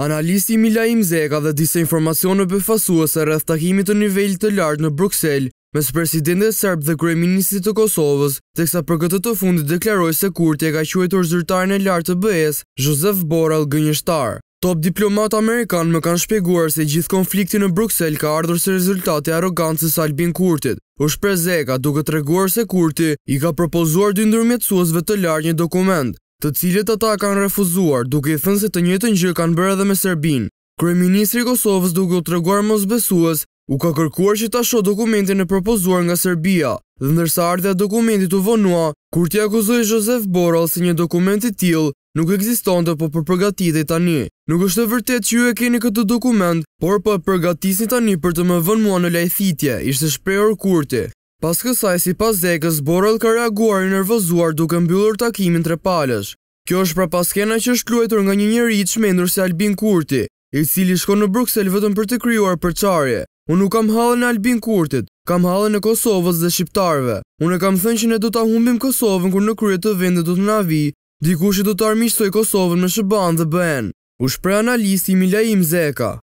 Analisti Milaim Zeka dhe disa informacione përfasuese rreth takimit të nivelit të lartë në Bruksel mes presidentes serb dhe kryeministit të Kosovës, teksa për këtë të fundit deklaroi se Kurti e ka quajtur zyrtarin e lartë të be Josef Boral Borrell gënjeshtar. Top diplomat amerikan më kanë shpjeguar se gjithë konflikti në Bruksel ka ardhur se rezultate i arrogancës së Albin Kurtit. U shpreh Zeka duke treguar se Kurti i ka propozuar dy ndërmjetësuesve të lartë një dokument, të cilët ata kanë refuzuar duke i thënë se të njëtë njërë kanë bërë edhe me Serbin. Kryeministri Kosovës duke u treguar mos besues, u ka kërkuar që ta shoh dokumentin e propozuar nga Serbia, dhe ndërsa ardha dokumentit u vonua, kur t'i akuzoi Josef Boral se një dokument i tillë nuk ekzistonte po për përgatitej tani. Nuk është të vërtetë që ju e keni këtë dokument, por po përgatisni tani për të më vënë mua në lejthitje, ishte shprehur Kurti. Pas kësaj si pas zekës, Borel ka reaguar i nervozuar duke mbyllur takimin tre palësh. Kjo është pra paskena që është kluetur nga një njëri i të shmendur si Albin Kurti, i cili shko në Bruxelles vetëm për të kryuar përqarje. Unë nuk kam halën e Albin Kurtit, kam halën e Kosovës dhe Shqiptarve. Unë e kam thënë që ne do të ahumbim Kosovën kër në kryet të vendet do të në avi, diku që do të armishtoj Kosovën me Shëban dhe BN. U shpre analisti Milaim Zeka.